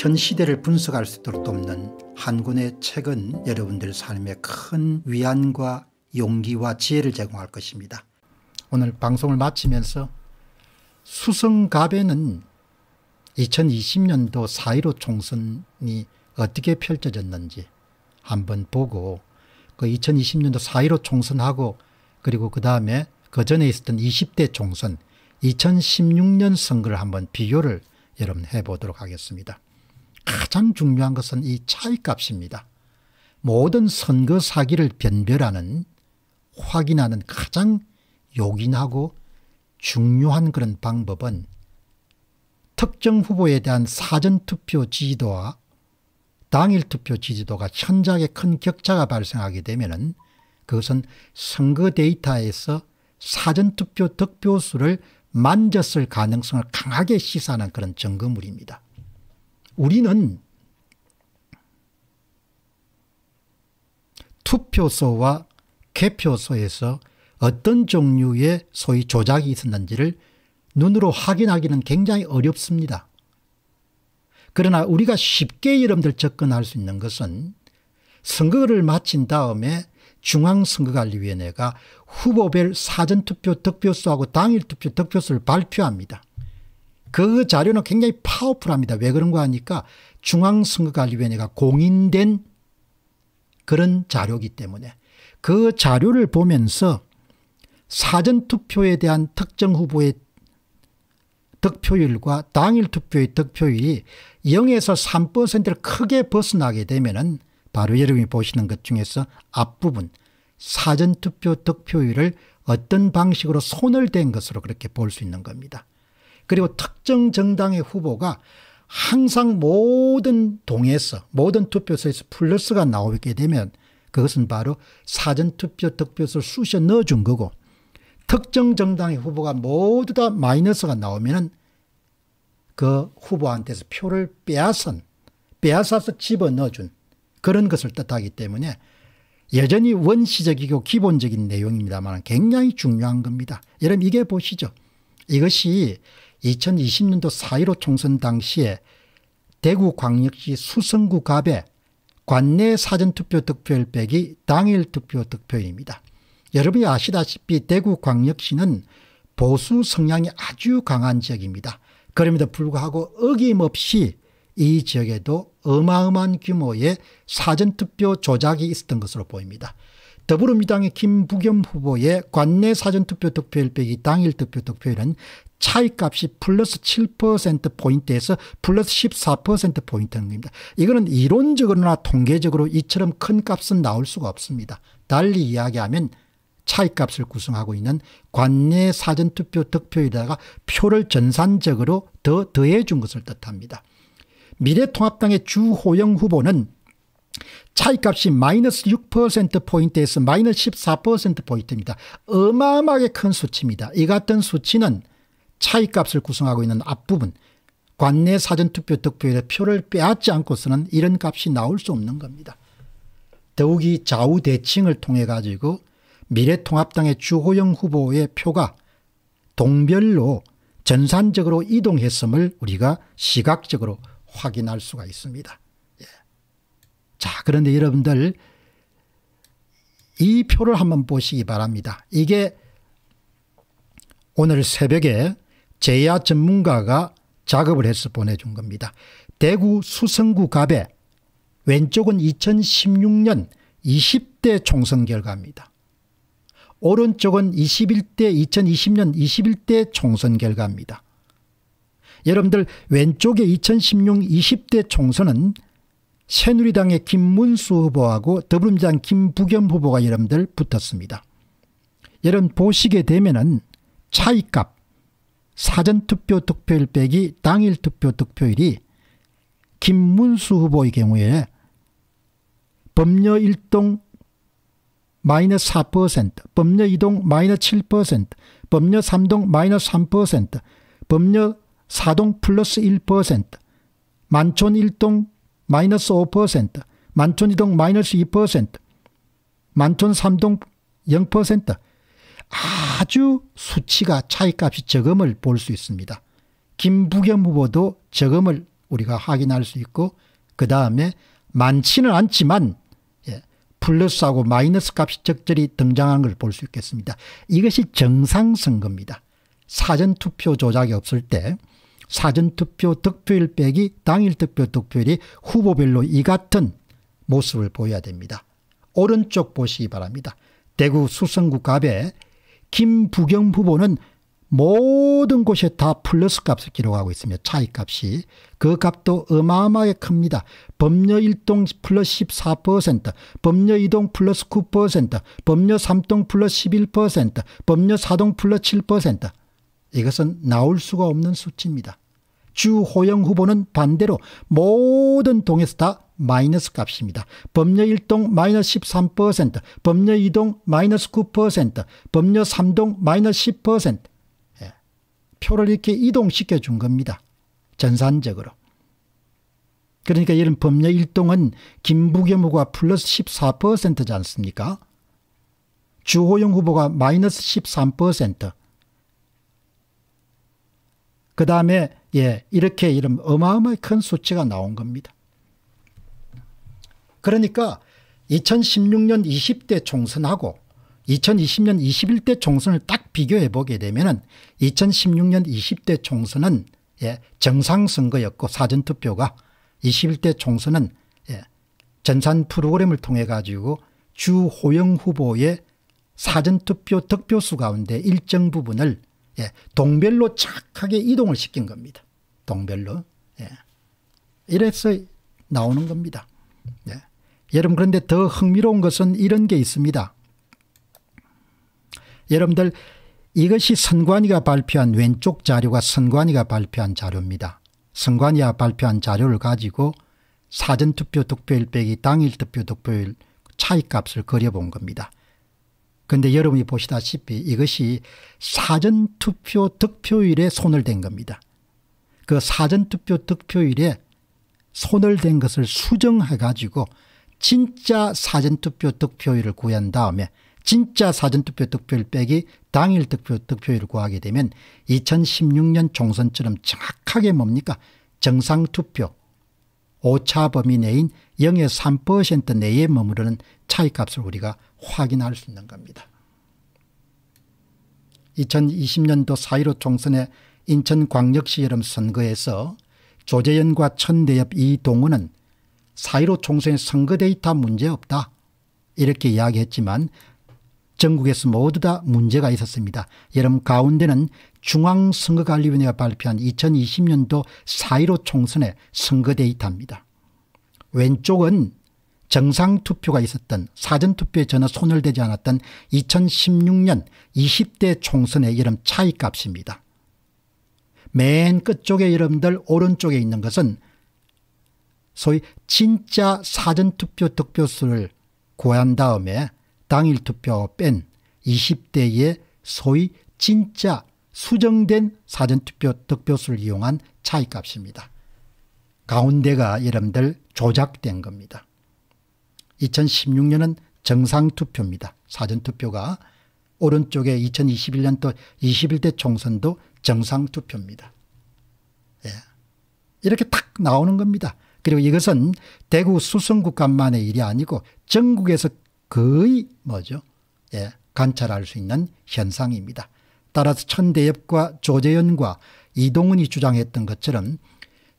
현 시대를 분석할 수 있도록 돕는 한군의 책은 여러분들 삶에 큰 위안과 용기와 지혜를 제공할 것입니다. 오늘 방송을 마치면서 수성갑에는 2020년도 4.15 총선이 어떻게 펼쳐졌는지 한번 보고 그 2020년도 4.15 총선하고 그리고 그 다음에 그 전에 있었던 20대 총선 2016년 선거를 한번 비교를 여러분 해보도록 하겠습니다. 가장 중요한 것은 이 차이값입니다. 모든 선거 사기를 변별하는 확인하는 가장 요긴하고 중요한 그런 방법은 특정 후보에 대한 사전투표 지지도와 당일투표 지지도가 현저하게 큰 격차가 발생하게 되면 그것은 선거 데이터에서 사전투표 득표수를 만졌을 가능성을 강하게 시사하는 그런 증거물입니다. 우리는 투표소와 개표소에서 어떤 종류의 소위 조작이 있었는지를 눈으로 확인하기는 굉장히 어렵습니다. 그러나 우리가 쉽게 여러분들 접근할 수 있는 것은 선거를 마친 다음에 중앙선거관리위원회가 후보별 사전투표 득표수하고 당일투표 득표수를 발표합니다. 그 자료는 굉장히 파워풀합니다. 왜 그런가 하니까 중앙선거관리위원회가 공인된 그런 자료이기 때문에 그 자료를 보면서 사전투표에 대한 특정 후보의 득표율과 당일 투표의 득표율이 0에서 3%를 크게 벗어나게 되면 은 바로 여러분이 보시는 것 중에서 앞부분 사전투표 득표율을 어떤 방식으로 손을 댄 것으로 그렇게 볼 수 있는 겁니다. 그리고 특정 정당의 후보가 항상 모든 동에서 모든 투표소에서 플러스가 나오게 되면 그것은 바로 사전투표 득표수를 쑤셔 넣어준 거고 특정 정당의 후보가 모두 다 마이너스가 나오면 은그 후보한테서 표를 빼앗은 빼앗아서 집어넣어준 그런 것을 뜻하기 때문에 여전히 원시적이고 기본적인 내용입니다만 굉장히 중요한 겁니다. 여러분 이게 보시죠. 이것이 2020년도 4.15 총선 당시에 대구 광역시 수성구 갑의 관내 사전투표 득표율백이 당일 투표 득표입니다. 여러분이 아시다시피 대구 광역시는 보수 성향이 아주 강한 지역입니다. 그럼에도 불구하고 어김없이 이 지역에도 어마어마한 규모의 사전투표 조작이 있었던 것으로 보입니다. 더불어민당의 김부겸 후보의 관내 사전투표 득표율 빼기 당일 득표 득표율은 차이값이 플러스 7%포인트에서 플러스 14%포인트인 겁니다. 이거는 이론적으로나 통계적으로 이처럼 큰 값은 나올 수가 없습니다. 달리 이야기하면 차이값을 구성하고 있는 관내 사전투표 득표에다가 표를 전산적으로 더 더해 준 것을 뜻합니다. 미래통합당의 주호영 후보는 차이값이 마이너스 6%포인트에서 마이너스 14%포인트입니다. 어마어마하게 큰 수치입니다. 이 같은 수치는 차이값을 구성하고 있는 앞부분 관내 사전투표 득표율의 표를 빼앗지 않고서는 이런 값이 나올 수 없는 겁니다. 더욱이 좌우대칭을 통해 가지고 미래통합당의 주호영 후보의 표가 동별로 전산적으로 이동했음을 우리가 시각적으로 확인할 수가 있습니다. 예. 자 그런데 여러분들 이 표를 한번 보시기 바랍니다. 이게 오늘 새벽에 제야 전문가가 작업을 해서 보내준 겁니다. 대구 수성구 갑에 왼쪽은 2016년 20대 총선 결과입니다. 오른쪽은 21대 2020년 21대 총선 결과입니다. 여러분들 왼쪽의 2016 20대 총선은 새누리당의 김문수 후보하고 더불어민주당 김부겸 후보가 여러분들 붙었습니다. 여러분 보시게 되면 은 차이값 사전투표 득표일 빼기 당일 투표 득표율이 김문수 후보의 경우에 법녀 1동 마이너스 4%, 법녀 2동 마이너스 7%, 법녀 3동 마이너스 3%, 법녀 4동 플러스 1%, 만촌 1동 마이너스 5%, 만촌 2동 마이너스 2%, 만촌 3동 0%, 아주 수치가 차이값이 저금을 볼 수 있습니다. 김부겸 후보도 저금을 우리가 확인할 수 있고 그 다음에 많지는 않지만 예, 플러스하고 마이너스 값이 적절히 등장한 걸 볼 수 있겠습니다. 이것이 정상 선거입니다. 사전투표 조작이 없을 때 사전투표 득표일 빼기 당일 득표 득표율이 후보별로 이 같은 모습을 보여야 됩니다. 오른쪽 보시기 바랍니다. 대구 수성구 갑에 김부경 후보는 모든 곳에 다 플러스 값을 기록하고 있으며 차이 값이 그 값도 어마어마하게 큽니다. 법려 1동 플러스 14%, 법려 2동 플러스 9%, 법려 3동 플러스 11%, 법려 4동 플러스 7% 이것은 나올 수가 없는 수치입니다. 주호영 후보는 반대로 모든 동에서 다 마이너스 값입니다. 법려 1동 마이너스 13%, 법려 2동 마이너스 9%, 법려 3동 마이너스 10%. 예. 표를 이렇게 이동시켜 준 겁니다. 전산적으로. 그러니까 이런 법려 1동은 김부겸 후보가 플러스 14%지 않습니까? 주호영 후보가 마이너스 13%. 그 다음에 예 이렇게 이런 어마어마한 큰 수치가 나온 겁니다. 그러니까 2016년 20대 총선하고 2020년 21대 총선을 딱 비교해 보게 되면 2016년 20대 총선은 예, 정상 선거였고 사전투표가 21대 총선은 예, 전산 프로그램을 통해 가지고 주호영 후보의 사전투표 득표수 가운데 일정 부분을 예, 동별로 착하게 이동을 시킨 겁니다. 동별로. 예. 이래서 나오는 겁니다. 여러분 그런데 더 흥미로운 것은 이런 게 있습니다. 여러분들 이것이 선관위가 발표한 왼쪽 자료가 선관위가 발표한 자료입니다. 선관위가 발표한 자료를 가지고 사전투표 득표일 빼기 당일 투표 득표일 차이값을 그려본 겁니다. 그런데 여러분이 보시다시피 이것이 사전투표 득표일에 손을 댄 겁니다. 그 사전투표 득표일에 손을 댄 것을 수정해 가지고 진짜 사전투표 득표율을 구한 다음에 진짜 사전투표 득표율 빼기 당일 득표 득표율을 구하게 되면 2016년 총선처럼 정확하게 뭡니까? 정상투표 오차 범위 내인 0 3% 내에 머무르는 차이값을 우리가 확인할 수 있는 겁니다. 2020년도 4.15 총선의 인천광역시 여름선거에서 조재현과 천대엽 이동훈은 4.15 총선 의 선거 데이터 문제없다 이렇게 이야기했지만 전국에서 모두 다 문제가 있었습니다. 여러분 가운데는 중앙선거관리위원회가 발표한 2020년도 4.15 총선의 선거 데이터입니다. 왼쪽은 정상투표가 있었던 사전투표에 전혀 손을 대지 않았던 2016년 20대 총선의 여름 차이값입니다. 맨 끝쪽에 여러분들 오른쪽에 있는 것은 소위 진짜 사전투표 득표수를 고한 다음에 당일 투표 뺀 20대의 소위 진짜 수정된 사전투표 득표수를 이용한 차이값입니다. 가운데가 여러분들 조작된 겁니다. 2016년은 정상투표입니다. 사전투표가 오른쪽에 2021년도 21대 총선도 정상투표입니다. 예. 이렇게 탁 나오는 겁니다. 그리고 이것은 대구 수성구간만의 일이 아니고 전국에서 거의 뭐죠 예, 관찰할 수 있는 현상입니다. 따라서 천대엽과 조재현과 이동훈이 주장했던 것처럼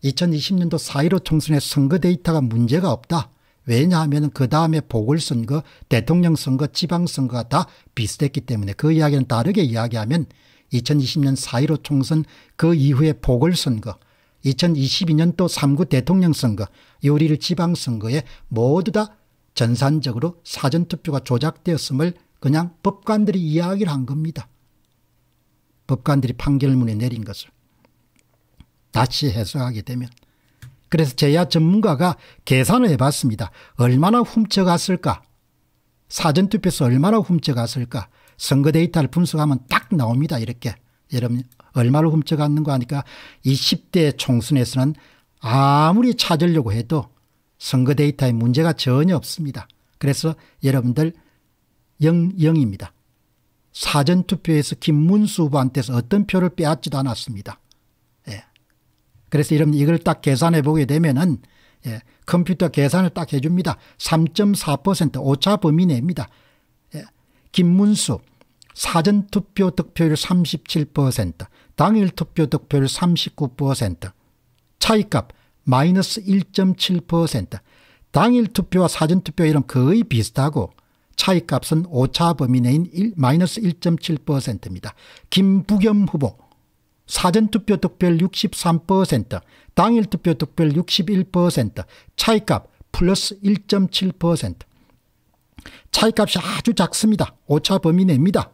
2020년도 4.15 총선의 선거 데이터가 문제가 없다. 왜냐하면 그 다음에 보궐선거, 대통령 선거, 지방선거가 다 비슷했기 때문에 그 이야기는 다르게 이야기하면 2020년 4.15 총선 그 이후에 보궐선거 2022년도 3구 대통령 선거, 요리를 지방선거에 모두 다 전산적으로 사전투표가 조작되었음을 그냥 법관들이 이야기를 한 겁니다. 법관들이 판결문에 내린 것을 다시 해석하게 되면 그래서 제야 전문가가 계산을 해봤습니다. 얼마나 훔쳐갔을까? 사전투표에서 얼마나 훔쳐갔을까? 선거 데이터를 분석하면 딱 나옵니다. 이렇게. 여러분 얼마를 훔쳐갔는가 하니까 20대 총선에서는 아무리 찾으려고 해도 선거 데이터에 문제가 전혀 없습니다. 그래서 여러분들 0, 0입니다. 사전투표에서 김문수 후보한테서 어떤 표를 빼앗지도 않았습니다. 예. 그래서 여러분 이걸 딱 계산해 보게 되면은 예. 컴퓨터 계산을 딱 해줍니다. 3.4% 오차 범위 내입니다. 예. 김문수 사전투표 득표율 37%, 당일 투표 득표율 39%, 차이값 마이너스 1.7%, 당일 투표와 사전투표율은 거의 비슷하고 차이값은 오차 범위 내인 1, 마이너스 1.7%입니다. 김부겸 후보 사전투표 득표율 63%, 당일 투표 득표율 61%, 차이값 플러스 1.7%. 차이값이 아주 작습니다. 오차 범위 내입니다.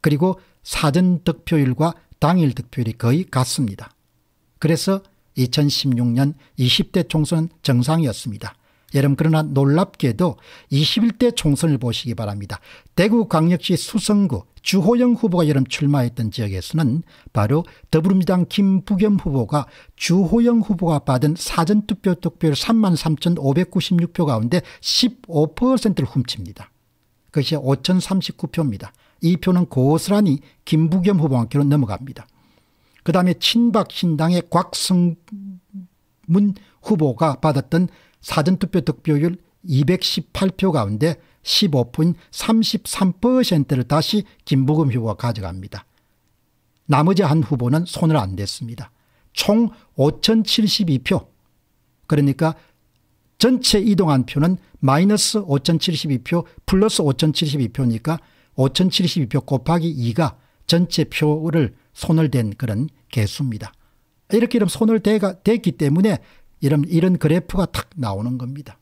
그리고 사전 득표율과 당일 득표율이 거의 같습니다. 그래서 2016년 20대 총선은 정상이었습니다. 여러분 그러나 놀랍게도 21대 총선을 보시기 바랍니다. 대구광역시 수성구 주호영 후보가 여름 출마했던 지역에서는 바로 더불어민주당 김부겸 후보가 주호영 후보가 받은 사전투표 득표율 33,596표 가운데 15%를 훔칩니다. 그것이 5,039표입니다. 이 표는 고스란히 김부겸 후보한테로 넘어갑니다. 그 다음에 친박 신당의 곽승문 후보가 받았던 사전투표 득표율 218표 가운데 15분 33%를 다시 김부겸 후보가 가져갑니다. 나머지 한 후보는 손을 안 댔습니다. 총 5,072표 그러니까 전체 이동한 표는 마이너스 5,072표 플러스 5,072표니까 5072표 곱하기 2가 전체 표를 손을 댄 그런 개수입니다. 이렇게 이런 손을 대가, 댔기 때문에 이런, 이런 그래프가 탁 나오는 겁니다.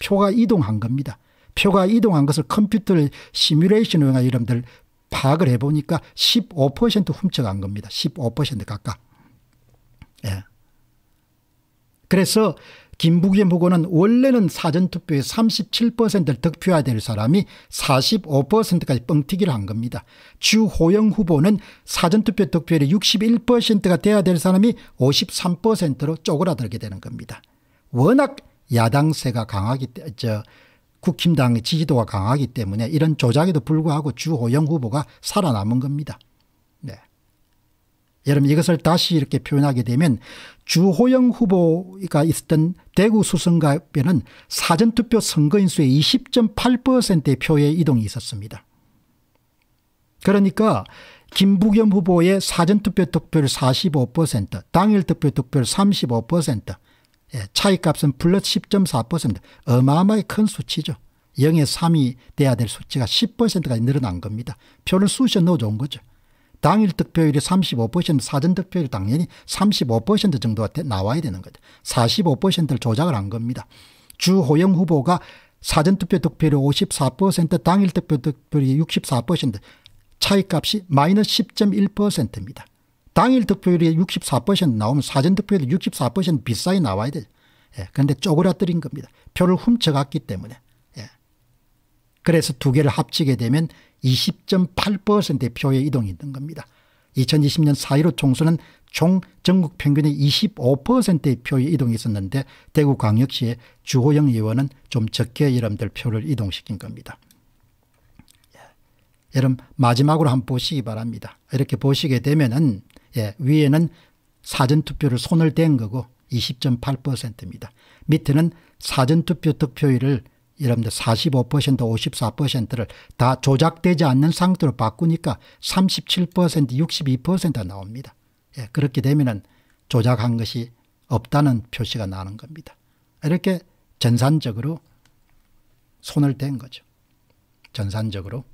표가 이동한 겁니다. 표가 이동한 것을 컴퓨터 시뮬레이션을 이용한 이름들 파악을 해보니까 15% 훔쳐간 겁니다. 15% 가까. 예. 그래서 김부겸 후보는 원래는 사전투표의 37%를 득표해야 될 사람이 45%까지 뻥튀기를 한 겁니다. 주호영 후보는 사전투표 득표율이 61%가 돼야 될 사람이 53%로 쪼그라들게 되는 겁니다. 워낙 야당세가 강하기 저 국힘당 지지도가 강하기 때문에 이런 조작에도 불구하고 주호영 후보가 살아남은 겁니다. 여러분 이것을 다시 이렇게 표현하게 되면 주호영 후보가 있었던 대구 수성갑에는 사전투표 선거인수의 20.8%의 표의 이동이 있었습니다. 그러니까 김부겸 후보의 사전투표 득표율 45% 당일 투표 득표율 35% 예, 차이값은 플러스 10.4% 어마어마하게 큰 수치죠. 0에 3이 돼야 될 수치가 10%까지 늘어난 겁니다. 표를 쑤셔 넣어준 거죠. 당일 득표율이 35% 사전 득표율 이 당연히 35% 정도가 나와야 되는 거죠. 45%를 조작을 한 겁니다. 주호영 후보가 사전투표 득표율이 54% 당일 득표 득표율이 64% 차이값이 마이너스 10.1%입니다. 당일 득표율이 64% 나오면 사전 득표율이 64% 비싸게 나와야 돼요. 예, 그런데 쪼그라뜨린 겁니다. 표를 훔쳐갔기 때문에. 예. 그래서 두 개를 합치게 되면 20.8%의 표의 이동이 있는 겁니다. 2020년 4.15 총선은 총 전국 평균의 25%의 표의 이동이 있었는데 대구광역시의 주호영 의원은 좀 적게 여러분들 표를 이동시킨 겁니다. 예. 여러분 마지막으로 한번 보시기 바랍니다. 이렇게 보시게 되면은 예, 위에는 사전투표를 손을 댄 거고 20.8%입니다. 밑에는 사전투표 득표율을 여러분들 45% 54%를 다 조작되지 않는 상태로 바꾸니까 37% 62%가 나옵니다. 예, 그렇게 되면은 조작한 것이 없다는 표시가 나는 겁니다. 이렇게 전산적으로 손을 댄 거죠. 전산적으로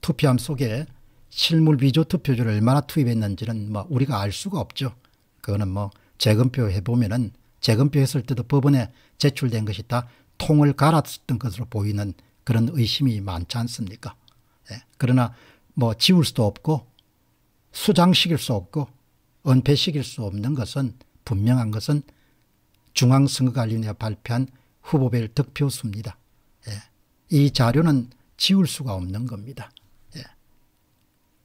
투표함 속에 실물 위조 투표지를 얼마나 투입했는지는 뭐 우리가 알 수가 없죠. 그거는 뭐 재검표 해보면은 재검표했을 때도 법원에 제출된 것이 다 통을 갈았던 것으로 보이는 그런 의심이 많지 않습니까? 예. 그러나 뭐 지울 수도 없고 수장시킬 수 없고 은폐시킬 수 없는 것은 분명한 것은 중앙선거관리위원회가 발표한 후보별 득표수입니다. 예. 이 자료는 지울 수가 없는 겁니다. 예.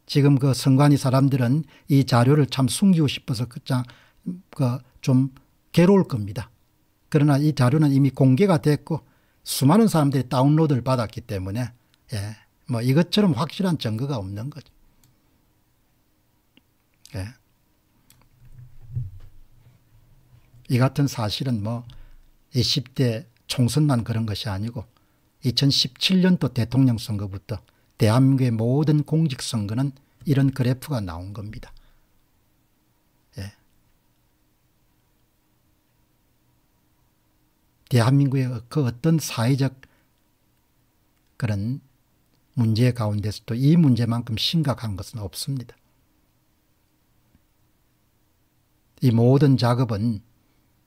지금 그 선관위 사람들은 이 자료를 참 숨기고 싶어서 그좀 괴로울 겁니다. 그러나 이 자료는 이미 공개가 됐고 수많은 사람들이 다운로드를 받았기 때문에 예, 뭐 이것처럼 확실한 증거가 없는 거죠. 예. 이 같은 사실은 뭐 20대 총선만 그런 것이 아니고 2017년도 대통령 선거부터 대한민국의 모든 공직선거는 이런 그래프가 나온 겁니다. 대한민국의 그 어떤 사회적 그런 문제 가운데서도 이 문제만큼 심각한 것은 없습니다. 이 모든 작업은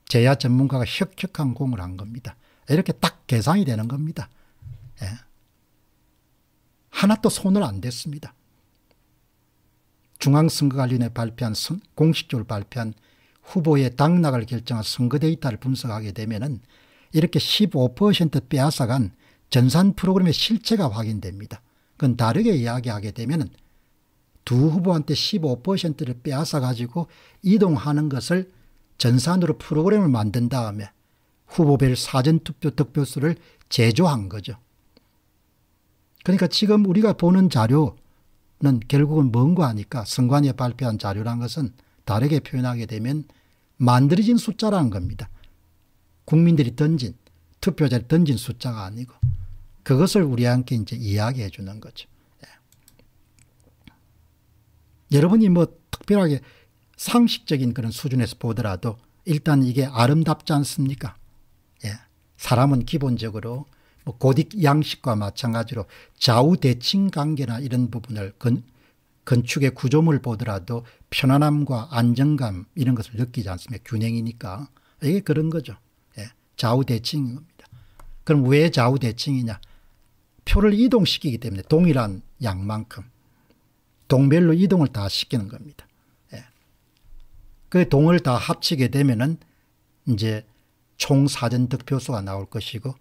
제야 전문가가 혁혁한 공을 한 겁니다. 이렇게 딱 계산이 되는 겁니다. 예. 하나 또 손을 안 댔습니다. 중앙선거관리위원회 발표한 선, 공식적으로 발표한 후보의 당락을 결정한 선거 데이터를 분석하게 되면은 이렇게 15% 빼앗아간 전산 프로그램의 실체가 확인됩니다. 그건 다르게 이야기하게 되면 두 후보한테 15%를 빼앗아 가지고 이동하는 것을 전산으로 프로그램을 만든 다음에 후보별 사전투표 득표수를 제조한 거죠. 그러니까 지금 우리가 보는 자료는 결국은 뭔가 하니까 선관위에 발표한 자료란 것은 다르게 표현하게 되면 만들어진 숫자라는 겁니다. 국민들이 던진 투표자를 던진 숫자가 아니고 그것을 우리 한테 이제 이야기해 주는 거죠. 예. 여러분이 뭐 특별하게 상식적인 그런 수준에서 보더라도 일단 이게 아름답지 않습니까? 예. 사람은 기본적으로 뭐 고딕 양식과 마찬가지로 좌우 대칭 관계나 이런 부분을 건, 건축의 구조물 보더라도 편안함과 안정감 이런 것을 느끼지 않습니까? 균형이니까. 이게 그런 거죠. 좌우대칭인 겁니다. 그럼 왜 좌우대칭이냐? 표를 이동시키기 때문에 동일한 양만큼 동별로 이동을 다 시키는 겁니다. 예. 그 동을 다 합치게 되면은 이제 총 사전 득표수가 나올 것이고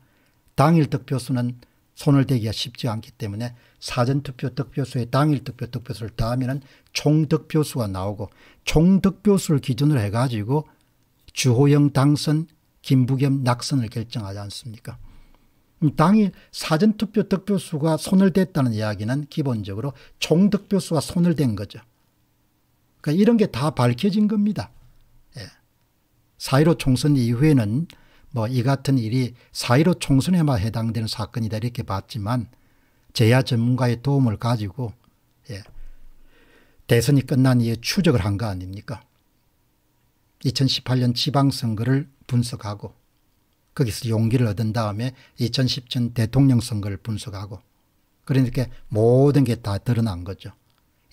당일 득표수는 손을 대기가 쉽지 않기 때문에 사전 투표 득표수에 당일 득표 득표수를 더하면은 총 득표수가 나오고 총 득표수를 기준으로 해가지고 주호영 당선 김부겸 낙선을 결정하지 않습니까? 당일 사전투표 득표수가 손을 댔다는 이야기는 기본적으로 총득표수가 손을 댄 거죠. 그러니까 이런 게 다 밝혀진 겁니다. 예. 4.15 총선 이후에는 뭐 이 같은 일이 4.15 총선에만 해당되는 사건이다 이렇게 봤지만 제야 전문가의 도움을 가지고 예. 대선이 끝난 이에 추적을 한 거 아닙니까? 2018년 지방선거를 분석하고 거기서 용기를 얻은 다음에 2010년 대통령 선거를 분석하고 그러니까 모든 게 다 드러난 거죠.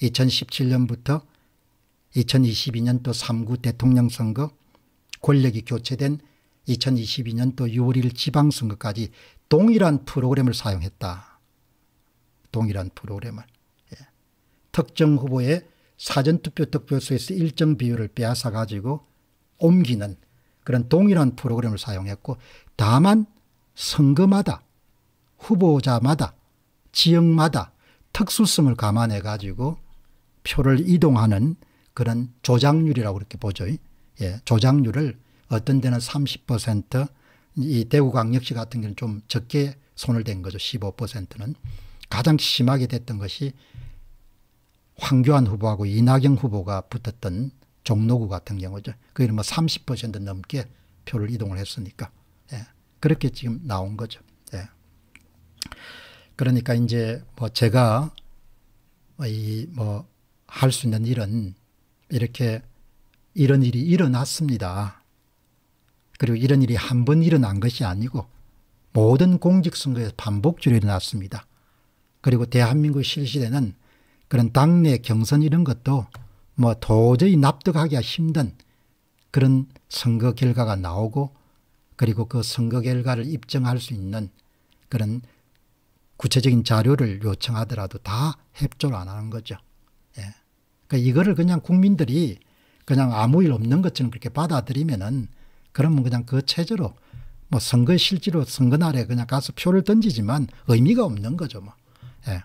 2017년부터 2022년 또 3구 대통령 선거 권력이 교체된 2022년 또 6월 1일 지방선거까지 동일한 프로그램을 사용했다. 동일한 프로그램을. 예. 특정 후보의 사전투표 득표수에서 일정 비율을 빼앗아 가지고 옮기는 그런 동일한 프로그램을 사용했고 다만 선거마다 후보자마다 지역마다 특수성을 감안해 가지고 표를 이동하는 그런 조작률이라고 그렇게 보죠. 예, 조작률을 어떤 데는 30%이 대구광역시 같은 경우는 좀 적게 손을 댄 거죠. 15%는 가장 심하게 됐던 것이 황교안 후보하고 이낙연 후보가 붙었던 종로구 같은 경우죠. 그게 뭐30% 넘게 표를 이동을 했으니까. 예. 그렇게 지금 나온 거죠. 예. 그러니까 이제 뭐 제가 이뭐 할 수 있는 일은 이렇게 이런 일이 일어났습니다. 그리고 이런 일이 한 번 일어난 것이 아니고 모든 공직선거에서 반복적으로 일어났습니다. 그리고 대한민국 실시되는 그런 당내 경선 이런 것도 뭐 도저히 납득하기가 힘든 그런 선거 결과가 나오고 그리고 그 선거 결과를 입증할 수 있는 그런 구체적인 자료를 요청하더라도 다 협조를 안 하는 거죠. 예. 그러니까 이거를 그냥 국민들이 그냥 아무 일 없는 것처럼 그렇게 받아들이면은 그러면 그냥 그 체제로 뭐 선거 실제로 선거 날에 그냥 가서 표를 던지지만 의미가 없는 거죠. 뭐. 예.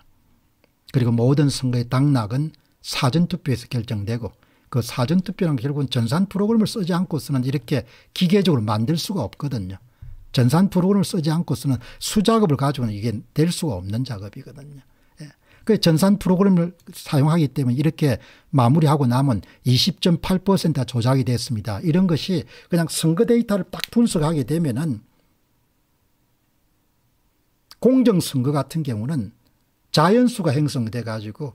그리고 모든 선거의 당락은 사전투표에서 결정되고 그 사전투표는 결국은 전산 프로그램을 쓰지 않고서는 이렇게 기계적으로 만들 수가 없거든요. 전산 프로그램을 쓰지 않고서는 수작업을 가지고는 이게 될 수가 없는 작업이거든요. 예. 그 전산 프로그램을 사용하기 때문에 이렇게 마무리하고 남은 20.8%가 조작이 됐습니다. 이런 것이 그냥 선거 데이터를 딱 분석하게 되면은 공정선거 같은 경우는 자연수가 형성돼 가지고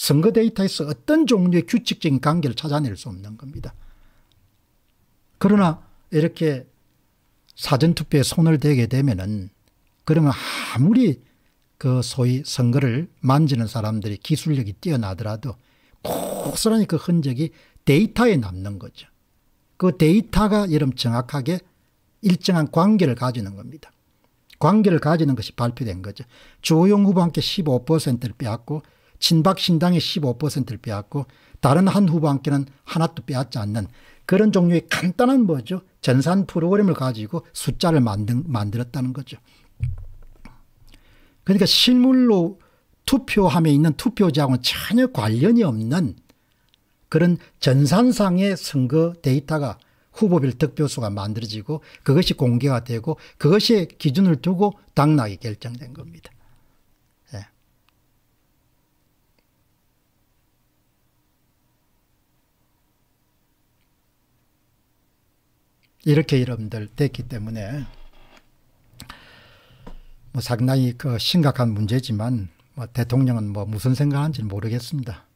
선거 데이터에서 어떤 종류의 규칙적인 관계를 찾아낼 수 없는 겁니다. 그러나 이렇게 사전투표에 손을 대게 되면은 그러면 아무리 그 소위 선거를 만지는 사람들이 기술력이 뛰어나더라도 고스란히 그 흔적이 데이터에 남는 거죠. 그 데이터가 여름 정확하게 일정한 관계를 가지는 겁니다. 관계를 가지는 것이 발표된 거죠. 조용 후보한테 15%를 빼앗고 친박신당의 15%를 빼앗고 다른 한 후보한께는 하나도 빼앗지 않는 그런 종류의 간단한 뭐죠 전산 프로그램을 가지고 숫자를 만든, 만들었다는 거죠. 그러니까 실물로 투표함에 있는 투표자하고는 전혀 관련이 없는 그런 전산상의 선거 데이터가 후보별 득표수가 만들어지고 그것이 공개가 되고 그것이 기준을 두고 당락이 결정된 겁니다. 이렇게 이름분들 됐기 때문에 뭐 상당히 그 심각한 문제지만 뭐 대통령은 뭐 무슨 생각하는지 모르겠습니다.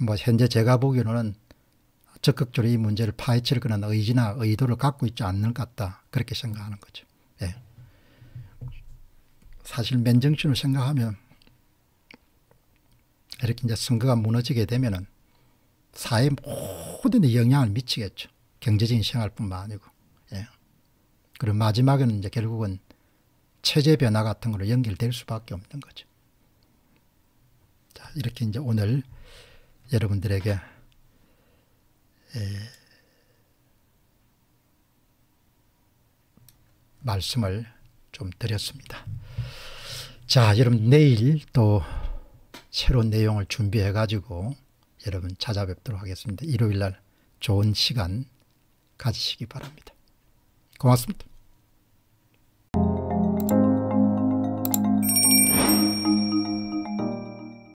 뭐 현재 제가 보기로는 적극적으로 이 문제를 파헤칠 그런 의지나 의도를 갖고 있지 않는 것 같다. 그렇게 생각하는 거죠. 예. 사실 맨정신으로 생각하면 이렇게 이제 선거가 무너지게 되면은 사회 모든 데 영향을 미치겠죠. 경제적인 생활뿐만 아니고. 예. 그리고 마지막에는 이제 결국은 체제 변화 같은 걸로 연결될 수밖에 없는 거죠. 자, 이렇게 이제 오늘 여러분들에게 예, 말씀을 좀 드렸습니다. 자, 여러분 내일 또 새로운 내용을 준비해 가지고 여러분 찾아뵙도록 하겠습니다. 일요일 날 좋은 시간 가지시기 바랍니다. 고맙습니다.